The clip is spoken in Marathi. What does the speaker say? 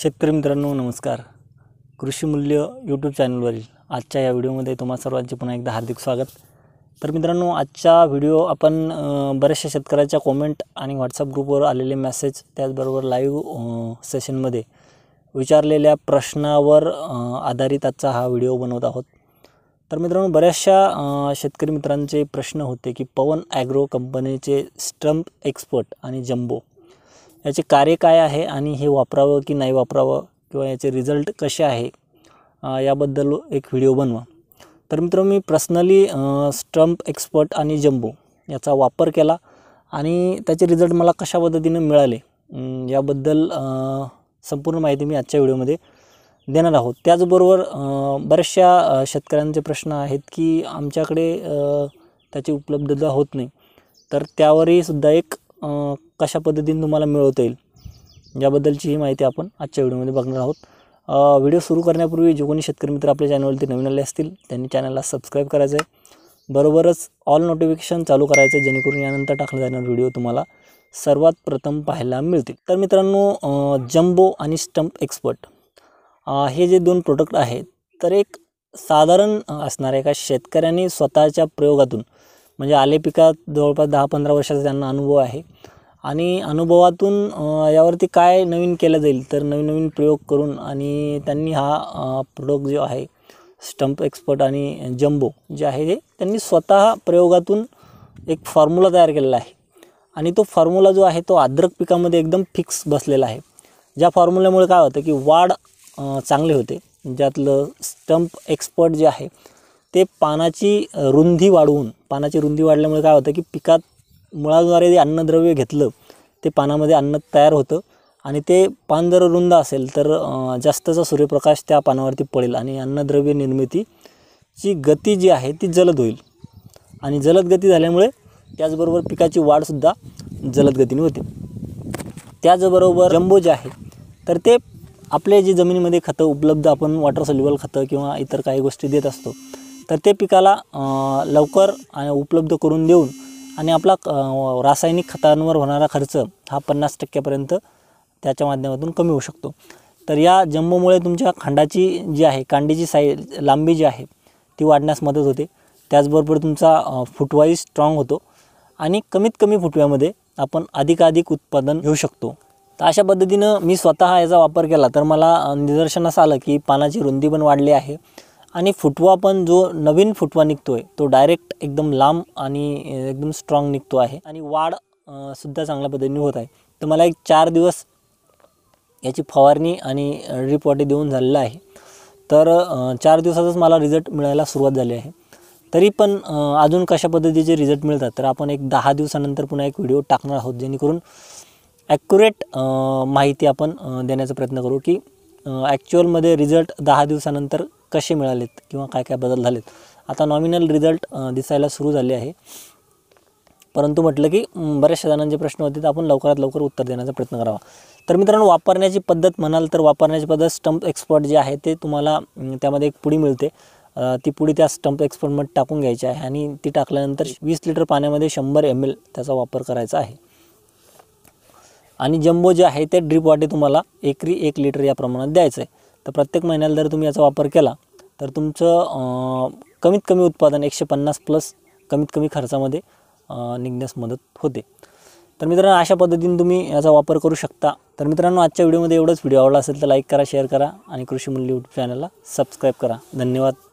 शेतकरी मित्रांनो नमस्कार कृषी मूल्य यूट्यूब चॅनलवरील आजच्या या व्हिडिओमध्ये तुम्हाला सर्वांचे पुन्हा एकदा हार्दिक स्वागत तर मित्रांनो आजचा व्हिडिओ आपण बऱ्याचशा शेतकऱ्याच्या कॉमेंट आणि व्हॉट्सअप ग्रुपवर आलेले मेसेज त्याचबरोबर लाईव्ह सेशनमध्ये विचारलेल्या प्रश्नावर आधारित आजचा हा व्हिडिओ बनवत आहोत तर मित्रांनो बऱ्याचशा शेतकरी मित्रांचे प्रश्न होते की पवन ॲग्रो कंपनीचे स्टंप एक्सपर्ट आणि जम्बो याचे कार्य काय आहे आणि हे वापरावं की नाही वापरावं किंवा याचे रिझल्ट कसे आहे याबद्दल एक व्हिडिओ बनवा तर मित्र मी पर्सनली स्टंप एक्सपर्ट आणि जम्बो याचा वापर केला आणि त्याचे रिझल्ट मला कशा पद्धतीनं मिळाले याबद्दल संपूर्ण माहिती मी आजच्या व्हिडिओमध्ये देणार आहोत त्याचबरोबर बऱ्याचशा शेतकऱ्यांचे प्रश्न आहेत की आमच्याकडे त्याची उपलब्धता होत नाही तर त्यावरही सुद्धा एक कशा पद्धतीने तुम्हाला मिळवता येईल याबद्दलची ही माहिती आपण आजच्या व्हिडिओमध्ये बघणार आहोत व्हिडिओ सुरू करण्यापूर्वी जे कोणी शेतकरी मित्र आपल्या चॅनलवरती नवीन आले असतील त्यांनी चॅनलला सबस्क्राईब करायचं आहे बरोबरच ऑल नोटिफिकेशन चालू करायचं आहे जेणेकरून यानंतर टाकले जाणारे व्हिडिओ तुम्हाला सर्वात प्रथम पाहायला मिळतील तर मित्रांनो जम्बो आणि स्टंप एक्सपर्ट हे जे दोन प्रोडक्ट आहेत तर एक साधारण असणाऱ्या एका शेतकऱ्याने स्वतःच्या प्रयोगातून म्हणजे आले पिकात जवळपास दहा पंधरा वर्षाचा त्यांना अनुभव आहे आणि अनुभवातून यावरती काय नवीन केलं जाईल तर नवीन नवीन प्रयोग करून आणि त्यांनी हा प्रोडक्ट जो आहे स्टंप एक्सपर्ट आणि जम्बो जे आहे ते त्यांनी स्वतः प्रयोगातून एक फॉर्म्युला तयार केलेला आहे आणि तो फॉर्म्युला जो आहे तो आद्रक पिकामध्ये एकदम फिक्स बसलेला आहे ज्या फॉर्म्युल्यामुळे काय होतं की वाढ चांगले होते ज्यातलं स्टंप एक्सपर्ट जे आहे ते पानाची रुंदी वाढवून पानाची रुंदी वाढल्यामुळे काय होतं की पिकात मुळाद्वारे जे अन्नद्रव्य घेतलं ते पानामध्ये अन्न तयार होतं आणि ते पान जर रुंद असेल तर जास्तचा सूर्यप्रकाश त्या पानावरती पडेल आणि अन्नद्रव्य निर्मितीची गती जी आहे ती जलद होईल आणि जलद गती झाल्यामुळे त्याचबरोबर पिकाची वाढसुद्धा जलद गतीने होते त्याचबरोबर जंबो जे आहे तर ते आपल्या जे जमिनीमध्ये खतं उपलब्ध आपण वॉटर सोल्युबल खतं किंवा इतर काही गोष्टी देत असतो तर ते पिकाला लवकर उपलब्ध करून देऊन आणि आपला रासायनिक खतांवर होणारा खर्च हा पन्नास टक्क्यापर्यंत त्याच्या माध्यमातून कमी होऊ शकतो तर या जम्बोमुळे तुमच्या खांडाची जी आहे कांडीची साई लांबी जी आहे ती वाढण्यास मदत होते त्याचबरोबर तुमचा फुटवाही स्ट्रॉंग होतो आणि कमीत कमी फुटव्यामध्ये आपण अधिकाधिक उत्पादन घेऊ शकतो तर अशा पद्धतीनं मी स्वतः याचा वापर केला तर मला निदर्शनास आलं की पानाची रुंदी पण वाढली आहे आणि फुटवा पण जो नवीन फुटवा निघतो आहे तो डायरेक्ट एकदम लांब आणि एकदम स्ट्रॉंग निघतो आहे आणि वाढ सुद्धा चांगल्या पद्धतीने होत आहे तर मला एक चार दिवस याची फवारणी आणि रिपॉर्टी देऊन झालेलं आहे तर चार दिवसातच मला रिझल्ट मिळायला सुरुवात झाली आहे तरी पण अजून कशा पद्धतीचे रिझल्ट मिळतात तर आपण एक दहा दिवसानंतर पुन्हा एक व्हिडिओ टाकणार आहोत जेणेकरून ॲक्युरेट माहिती आपण देण्याचा प्रयत्न करू की ॲक्च्युअलमध्ये रिझल्ट दहा दिवसानंतर कसे मिळालेत किंवा काय काय बदल झालेत आता नॉमिनल रिझल्ट दिसायला सुरू झाले आहे परंतु म्हटलं की बऱ्याचशा जणांचे प्रश्न होते तर आपण लवकरात लवकर उत्तर देण्याचा प्रयत्न करावा तर मित्रांनो वापरण्याची पद्धत म्हणाल तर वापरण्याची पद्धत स्टंप एक्सपर्ट जे आहे ते तुम्हाला त्यामध्ये एक पुडी मिळते ती पुडी त्या स्टंप एक्सपर्टमध्ये टाकून घ्यायची आहे आणि ती टाकल्यानंतर वीस लिटर पाण्यामध्ये शंभर एम एल त्याचा वापर करायचा आहे आणि जम्बो जे आहे ते वाटे तुम्हाला एकरी एक लिटर या प्रमाणात द्यायचं आहे तर प्रत्येक महिन्याला जर तुम्ही याचा वापर केला तर तुमचं कमीत कमी उत्पादन एकशे पन्नास प्लस कमीत कमी खर्चामध्ये निघण्यास मदत होते तर मित्रांनो अशा पद्धतीने तुम्ही याचा वापर करू शकता तर मित्रांनो आजच्या व्हिडिओमध्ये एवढंच व्हिडिओ आवडला असेल तर लाईक करा शेअर करा आणि कृषी मूल्य यूट्यूब चॅनलला सबस्क्राईब करा धन्यवाद